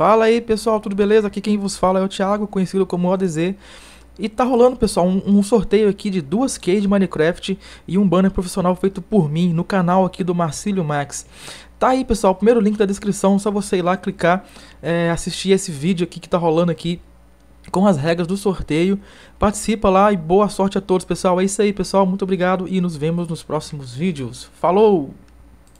Fala aí pessoal, tudo beleza? Aqui quem vos fala é o Thiago, conhecido como ODZ. E tá rolando, pessoal, um, um, sorteio aqui de duas keys de Minecraft e um banner profissional feito por mim no canal aqui do Marcílio Max. Tá aí, pessoal, o primeiro link da descrição, só você ir lá clicar, é, assistir esse vídeo aqui que tá rolando aqui com as regras do sorteio. Participa lá e boa sorte a todos, pessoal. É isso aí, pessoal. Muito obrigado e nos vemos nos próximos vídeos. Falou!